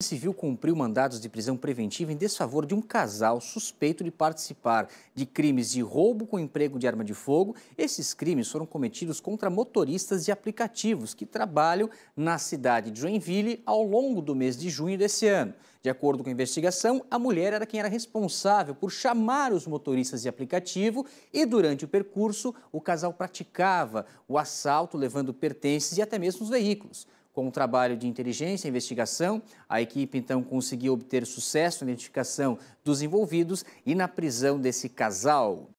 Civil cumpriu mandados de prisão preventiva em desfavor de um casal suspeito de participar de crimes de roubo com emprego de arma de fogo. Esses crimes foram cometidos contra motoristas de aplicativos que trabalham na cidade de Joinville ao longo do mês de junho desse ano. De acordo com a investigação, a mulher era quem era responsável por chamar os motoristas de aplicativo e, durante o percurso, o casal praticava o assalto, levando pertences e até mesmo os veículos. Com o trabalho de inteligência e investigação, a equipe então conseguiu obter sucesso na identificação dos envolvidos e na prisão desse casal.